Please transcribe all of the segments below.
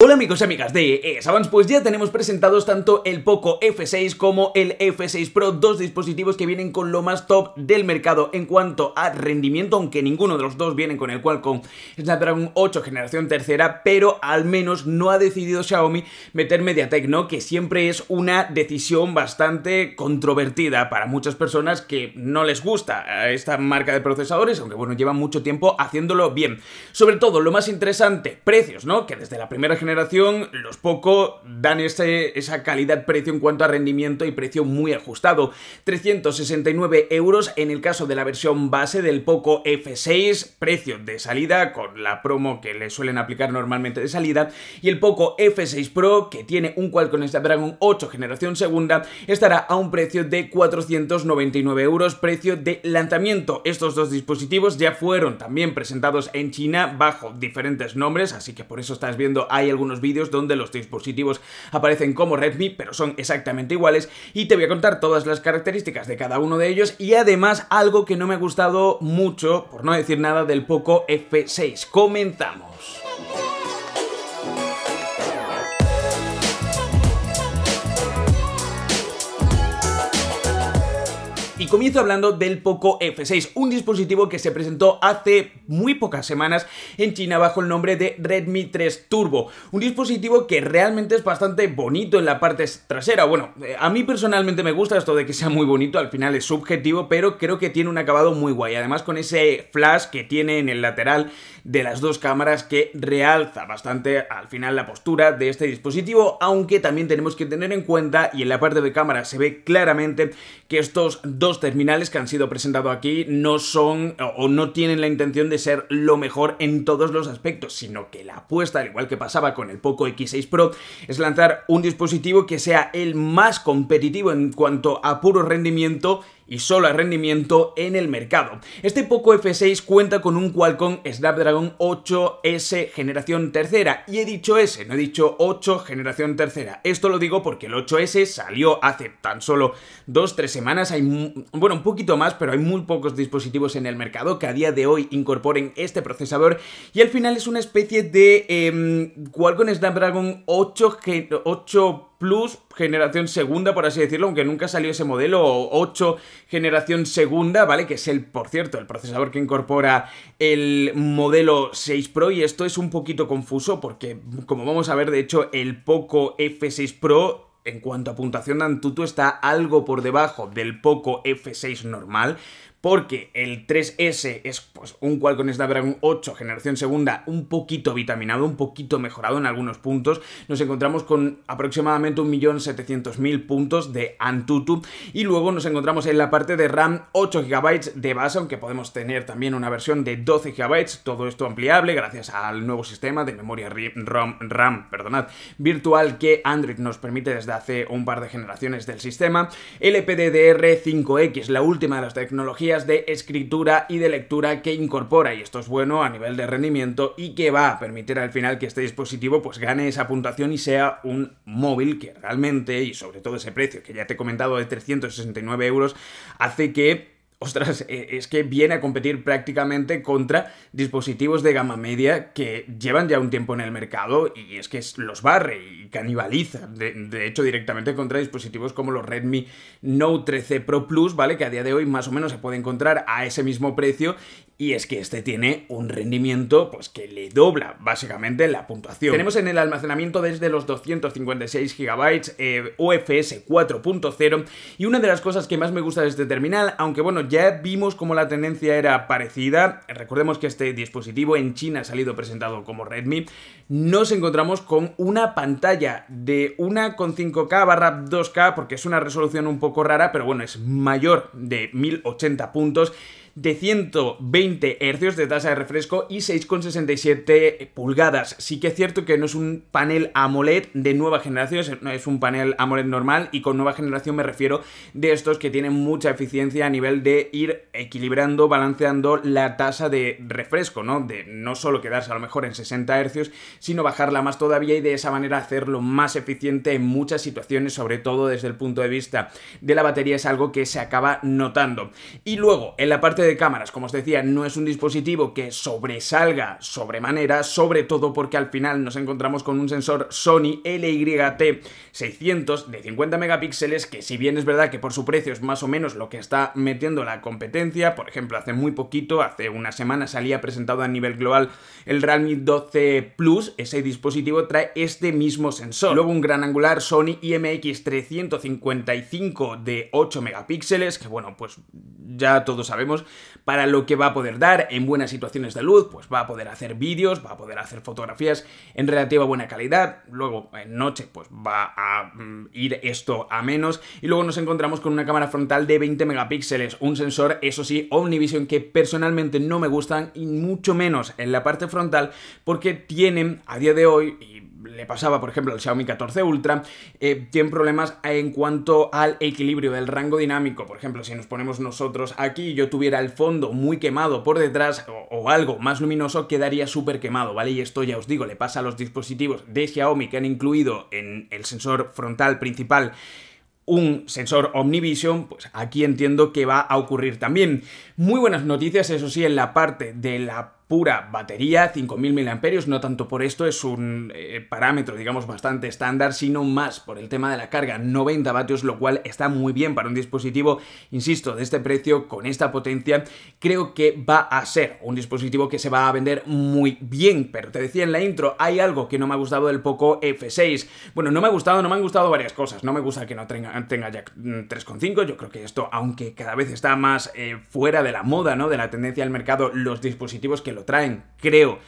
Hola amigos y amigas de Esavans. pues ya tenemos presentados tanto el Poco F6 como el F6 Pro, dos dispositivos que vienen con lo más top del mercado en cuanto a rendimiento, aunque ninguno de los dos vienen con el Qualcomm Snapdragon 8 generación tercera, pero al menos no ha decidido Xiaomi meter MediaTek, ¿no? Que siempre es una decisión bastante controvertida para muchas personas que no les gusta eh, esta marca de procesadores, aunque bueno, llevan mucho tiempo haciéndolo bien. Sobre todo, lo más interesante, precios, ¿no? Que desde la primera generación los poco dan esa calidad-precio en cuanto a rendimiento y precio muy ajustado. 369 euros en el caso de la versión base del poco F6, precio de salida con la promo que le suelen aplicar normalmente de salida, y el poco F6 Pro que tiene un Qualcomm Snapdragon 8 generación segunda estará a un precio de 499 euros, precio de lanzamiento. Estos dos dispositivos ya fueron también presentados en China bajo diferentes nombres, así que por eso estás viendo ahí el algunos vídeos donde los dispositivos aparecen como Redmi, pero son exactamente iguales, y te voy a contar todas las características de cada uno de ellos y además algo que no me ha gustado mucho, por no decir nada, del poco F6. Comenzamos. comienzo hablando del Poco F6, un dispositivo que se presentó hace muy pocas semanas en China bajo el nombre de Redmi 3 Turbo. Un dispositivo que realmente es bastante bonito en la parte trasera. Bueno, eh, a mí personalmente me gusta esto de que sea muy bonito, al final es subjetivo, pero creo que tiene un acabado muy guay. Además con ese flash que tiene en el lateral de las dos cámaras que realza bastante al final la postura de este dispositivo, aunque también tenemos que tener en cuenta, y en la parte de cámara se ve claramente, que estos dos terminales que han sido presentados aquí no son o no tienen la intención de ser lo mejor en todos los aspectos, sino que la apuesta, al igual que pasaba con el Poco X6 Pro, es lanzar un dispositivo que sea el más competitivo en cuanto a puro rendimiento y solo el rendimiento en el mercado. Este Poco F6 cuenta con un Qualcomm Snapdragon 8S generación tercera, y he dicho S, no he dicho 8 generación tercera. Esto lo digo porque el 8S salió hace tan solo 2-3 semanas, hay, bueno, un poquito más, pero hay muy pocos dispositivos en el mercado que a día de hoy incorporen este procesador, y al final es una especie de em, Qualcomm Snapdragon 8, 8 Plus generación segunda, por así decirlo, aunque nunca salió ese modelo 8 generación segunda, ¿vale? Que es el, por cierto, el procesador que incorpora el modelo 6 Pro y esto es un poquito confuso porque, como vamos a ver, de hecho, el Poco F6 Pro en cuanto a puntuación de Antutu está algo por debajo del Poco F6 normal, porque el 3S es pues, un Qualcomm Snapdragon 8 generación segunda un poquito vitaminado, un poquito mejorado en algunos puntos, nos encontramos con aproximadamente 1.700.000 puntos de Antutu y luego nos encontramos en la parte de RAM 8 GB de base, aunque podemos tener también una versión de 12 GB, todo esto ampliable gracias al nuevo sistema de memoria RAM, RAM perdonad, virtual que Android nos permite desde hace un par de generaciones del sistema, LPDDR5X, la última de las tecnologías de escritura y de lectura que incorpora y esto es bueno a nivel de rendimiento y que va a permitir al final que este dispositivo pues gane esa puntuación y sea un móvil que realmente y sobre todo ese precio que ya te he comentado de 369 euros hace que ostras, e, es que viene a competir prácticamente contra dispositivos de gama media que llevan ya un tiempo en el mercado y es que los barre y canibaliza. De, hecho, directamente contra dispositivos como los Redmi Note 13 Pro Plus, ¿vale? Que a día de hoy más o menos se puede encontrar a ese mismo precio y es que este tiene un rendimiento pues que le dobla básicamente la puntuación. Tenemos en el almacenamiento desde los 256 GB eh, UFS 4.0 y una de las cosas que más me gusta de este terminal, aunque bueno, ya vimos como la tendencia era parecida, recordemos que este dispositivo en China ha salido presentado como Redmi, nos encontramos con una pantalla de 1,5K barra 2K, porque es una resolución un poco rara, pero bueno, es mayor de 1080 puntos de 120 hercios de tasa de refresco y 6,67 pulgadas. Sí que es cierto que no es un panel AMOLED de nueva generación, es un panel AMOLED normal y con nueva generación me refiero de estos que tienen mucha eficiencia a nivel de ir equilibrando, balanceando la tasa de refresco, ¿no? De no solo quedarse a lo mejor en 60 hercios sino bajarla más todavía y de esa manera hacerlo más eficiente en muchas situaciones, sobre todo desde el punto de vista de la batería es algo que se acaba notando. Y luego, en la parte de cámaras, como os decía, no es un dispositivo que sobresalga sobremanera, sobre todo porque al final nos encontramos con un sensor Sony LYT600 de 50 megapíxeles, que si bien es verdad que por su precio es más o menos lo que está metiendo la competencia, por ejemplo, hace muy poquito, hace una semana salía presentado a nivel global el Realme 12 Plus, ese dispositivo trae este mismo sensor. Luego un gran angular Sony IMX 355 de 8 megapíxeles, que bueno, pues ya todos sabemos para lo que va a poder dar en buenas situaciones de luz, pues va a poder hacer vídeos, va a poder hacer fotografías en relativa buena calidad, luego en noche pues va a mm, ir esto a menos y luego nos encontramos con una cámara frontal de 20 megapíxeles, un sensor, eso sí, Omnivision que personalmente no me gustan y mucho menos en la parte frontal porque tienen a día de hoy y le pasaba, por ejemplo, el Xiaomi 14 Ultra, tiene eh, tienen problemas en cuanto al equilibrio del rango dinámico. Por ejemplo, si nos ponemos nosotros aquí y yo tuviera el fondo muy quemado por detrás o, o algo más luminoso, quedaría súper quemado, ¿vale? Y esto ya os digo, le pasa a los dispositivos de Xiaomi que han incluido en el sensor frontal principal un sensor Omnivision, pues aquí entiendo que va a ocurrir también. Muy buenas noticias, eso sí, en la parte de la pura batería, 5000 mAh, no tanto por esto, es un eh, parámetro, digamos, bastante estándar, sino más por el tema de la carga, 90 vatios, lo cual está muy bien para un dispositivo, insisto, de este precio, con esta potencia, creo que va a ser un dispositivo que se va a vender muy bien, pero te decía en la intro, hay algo que no me ha gustado del Poco F6, bueno, no me ha gustado, no me han gustado varias cosas, no me gusta que no tenga, tenga jack 3.5, yo creo que esto, aunque cada vez está más eh, fuera de la moda, ¿no?, de la tendencia del mercado, los dispositivos que traen, creo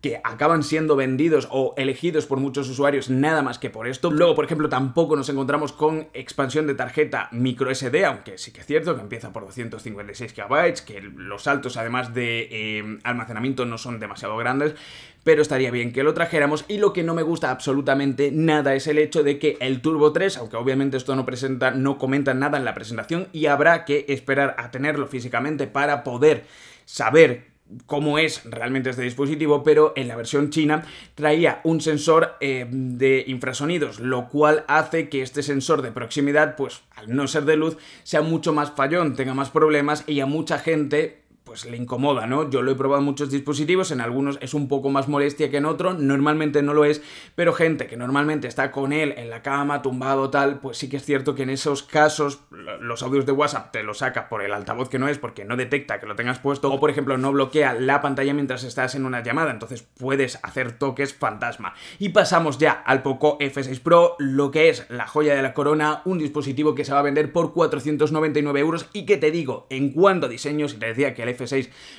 que acaban siendo vendidos o elegidos por muchos usuarios nada más que por esto. Luego, por ejemplo, tampoco nos encontramos con expansión de tarjeta micro SD, aunque sí que es cierto que empieza por 256 GB, que los saltos además de em, almacenamiento no son demasiado grandes, pero estaría bien que lo trajéramos. Y lo que no me gusta absolutamente nada es el hecho de que el Turbo 3, aunque obviamente esto no presenta, no comenta nada en la presentación y habrá que esperar a tenerlo físicamente para poder saber cómo es realmente este dispositivo, pero en la versión china traía un sensor eh, de infrasonidos, lo cual hace que este sensor de proximidad, pues al no ser de luz, sea mucho más fallón, tenga más problemas y a mucha gente pues, le incomoda, ¿no? Yo lo he probado en muchos dispositivos, en algunos es un poco más molestia que en otro, normalmente no lo es, pero gente que normalmente está con él en la cama, tumbado, tal, pues sí que es cierto que en esos casos los audios de WhatsApp te los saca por el altavoz que no es, porque no detecta que lo tengas puesto, o por ejemplo no bloquea la pantalla mientras estás en una llamada, entonces puedes hacer toques fantasma. Y pasamos ya al Poco F6 Pro, lo que es la joya de la corona, un dispositivo que se va a vender por 499 euros y que te digo, en cuanto a diseño, si te decía que el F6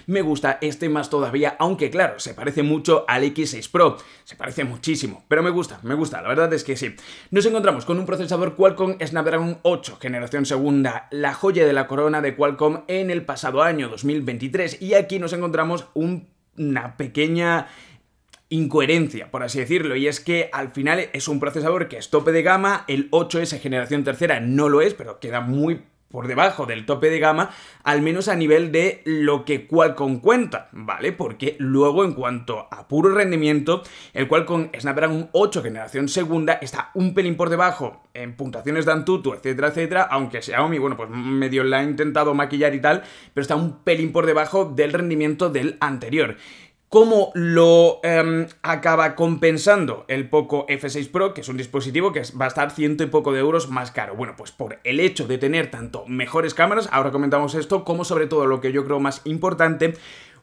me gusta este más todavía, aunque claro, se parece mucho al X6 Pro, se parece muchísimo, pero me gusta, me gusta, la verdad es que sí. Nos encontramos con un procesador Qualcomm Snapdragon 8, generación segunda, la joya de la corona de Qualcomm en el pasado año 2023, y aquí nos encontramos una pequeña incoherencia, por así decirlo, y es que al final es un procesador que es tope de gama, el 8S generación tercera no lo es, pero queda muy por debajo del tope de gama, al menos a nivel de lo que Qualcomm cuenta, ¿vale? Porque luego en cuanto a puro rendimiento, el Qualcomm Snapdragon 8 generación segunda está un pelín por debajo en puntuaciones de Antutu, etcétera, etcétera, aunque sea Xiaomi, bueno, pues medio la ha intentado maquillar y tal, pero está un pelín por debajo del rendimiento del anterior cómo lo em, acaba compensando el Poco F6 Pro, que es un dispositivo que va a estar ciento y poco de euros más caro. Bueno, pues por el hecho de tener tanto mejores cámaras, ahora comentamos esto, como sobre todo lo que yo creo más importante,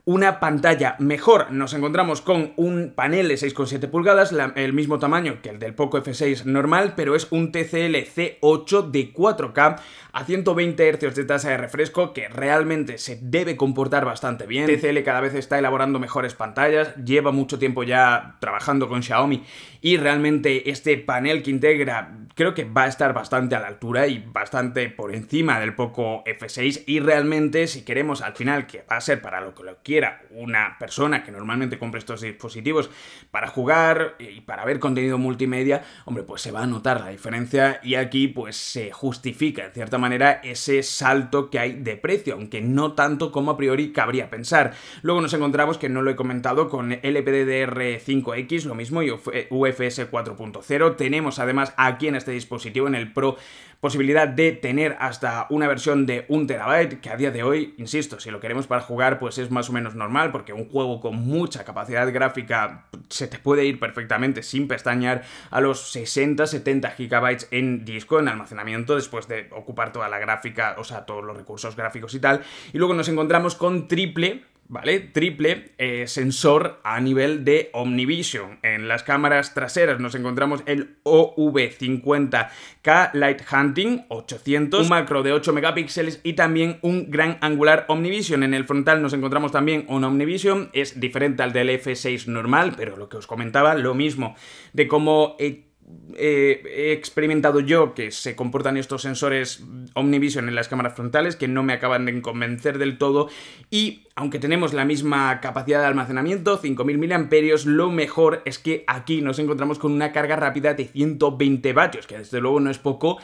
una pantalla mejor. Nos encontramos con un panel de 6,7 pulgadas, el mismo tamaño que el del Poco F6 normal, pero es un TCL C8 de 4K a 120 Hz de tasa de refresco que realmente se debe comportar bastante bien. TCL cada vez está elaborando mejores pantallas, lleva mucho tiempo ya trabajando con Xiaomi y realmente este panel que integra creo que va a estar bastante a la altura y bastante por encima del Poco F6 y realmente si queremos al final que va a ser para lo que lo una persona que normalmente compre estos dispositivos para jugar y para ver contenido multimedia, hombre, pues se va a notar la diferencia y aquí pues se justifica en cierta manera ese salto que hay de precio, aunque no tanto como a priori cabría pensar. Luego nos encontramos que no lo he comentado con LPDDR5X, lo mismo y UFS 4.0. Tenemos además aquí en este dispositivo, en el Pro posibilidad de tener hasta una versión de un terabyte, que a día de hoy, insisto, si lo queremos para jugar, pues es más o menos normal, porque un juego con mucha capacidad gráfica se te puede ir perfectamente sin pestañear a los 60-70 gigabytes en disco, en almacenamiento, después de ocupar toda la gráfica, o sea, todos los recursos gráficos y tal. Y luego nos encontramos con triple ¿vale? Triple eh, sensor a nivel de Omnivision. En las cámaras traseras nos encontramos el OV50K Light Hunting 800, un macro de 8 megapíxeles y también un gran angular Omnivision. En el frontal nos encontramos también un Omnivision, es diferente al del F6 normal, pero lo que os comentaba, lo mismo, de cómo... Eh, he experimentado yo que se comportan estos sensores Omnivision en las cámaras frontales, que no me acaban de convencer del todo, y aunque tenemos la misma capacidad de almacenamiento, 5000 mAh, lo mejor es que aquí nos encontramos con una carga rápida de 120 vatios, que desde luego no es poco,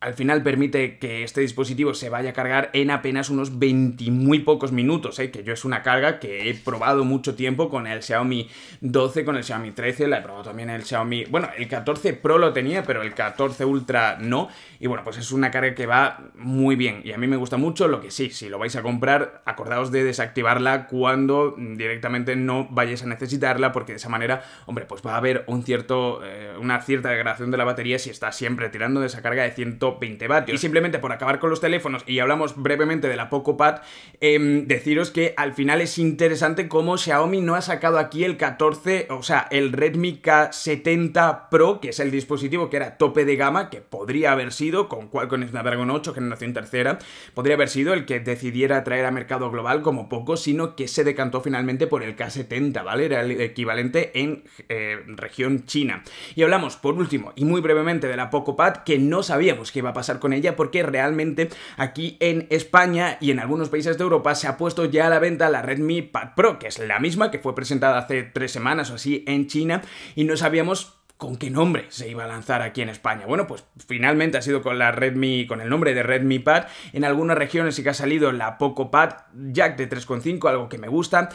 al final permite que este dispositivo se vaya a cargar en apenas unos 20 muy pocos minutos, ¿eh? que yo es una carga que he probado mucho tiempo con el Xiaomi 12, con el Xiaomi 13, la he probado también el Xiaomi, bueno, el 14 Pro lo tenía, pero el 14 Ultra no, y bueno, pues es una carga que va muy bien, y a mí me gusta mucho, lo que sí, si lo vais a comprar, acordaos de desactivarla cuando directamente no vayáis a necesitarla, porque de esa manera, hombre, pues va a haber un cierto, eh, una cierta degradación de la batería si está siempre tirando de esa carga de 100 20 vatios. Y simplemente por acabar con los teléfonos, y hablamos brevemente de la PocoPad, eh, deciros que al final es interesante cómo Xiaomi no ha sacado aquí el 14, o sea, el Redmi K70 Pro, que es el dispositivo que era tope de gama, que podría haber sido, con Qualcomm Snapdragon 8, generación tercera, podría haber sido el que decidiera traer a mercado global como poco, sino que se decantó finalmente por el K70, ¿vale? Era el equivalente en eh, región china. Y hablamos, por último, y muy brevemente de la Poco Pad, que no sabíamos que qué va a pasar con ella, porque realmente aquí en España y en algunos países de Europa se ha puesto ya a la venta la Redmi Pad Pro, que es la misma que fue presentada hace tres semanas o así en China, y no sabíamos con qué nombre se iba a lanzar aquí en España. Bueno, pues finalmente ha sido con la Redmi, con el nombre de Redmi Pad. En algunas regiones sí que ha salido la Poco Pad Jack de 3.5, algo que me gusta.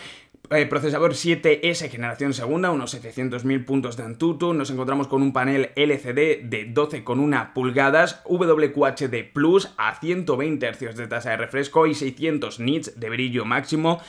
Eh, procesador 7S generación segunda, unos 700.000 puntos de Antutu, nos encontramos con un panel LCD de 12,1 pulgadas, WQHD Plus a 120 Hz de tasa de refresco y 600 nits de brillo máximo,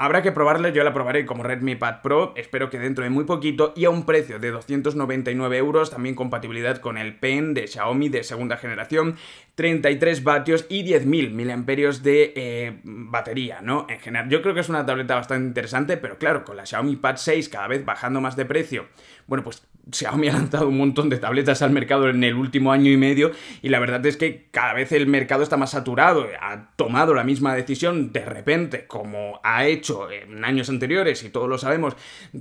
Habrá que probarla, yo la probaré como Redmi Pad Pro, espero que dentro de muy poquito y a un precio de 299 euros, también compatibilidad con el Pen de Xiaomi de segunda generación, 33 vatios y 10.000 miliamperios de eh, batería, ¿no? En general, yo creo que es una tableta bastante interesante, pero claro, con la Xiaomi Pad 6 cada vez bajando más de precio, bueno, pues Xiaomi ha lanzado un montón de tabletas al mercado en el último año y medio y la verdad es que cada vez el mercado está más saturado. Ha tomado la misma decisión de repente, como ha hecho en años anteriores, y todos lo sabemos,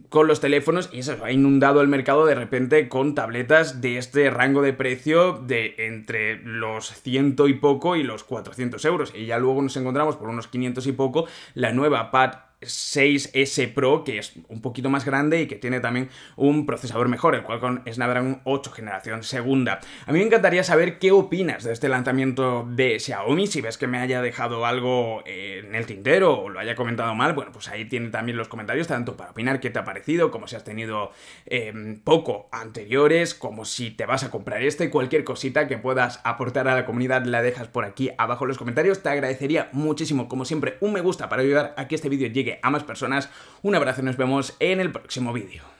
con los teléfonos y eso ha inundado el mercado de repente con tabletas de este rango de precio de entre los ciento y poco y los 400 euros. Y ya luego nos encontramos por unos 500 y poco la nueva Pad 6S Pro, que es un poquito más grande y que tiene también un procesador mejor, el cual con Snapdragon 8 generación segunda. A mí me encantaría saber qué opinas de este lanzamiento de Xiaomi, si ves que me haya dejado algo eh, en el tintero o lo haya comentado mal, bueno, pues ahí tiene también los comentarios, tanto para opinar qué te ha parecido, como si has tenido em, poco anteriores, como si te vas a comprar este, cualquier cosita que puedas aportar a la comunidad la dejas por aquí abajo en los comentarios. Te agradecería muchísimo, como siempre, un me gusta para ayudar a que este vídeo llegue que a más personas. Un abrazo y nos vemos en el próximo vídeo.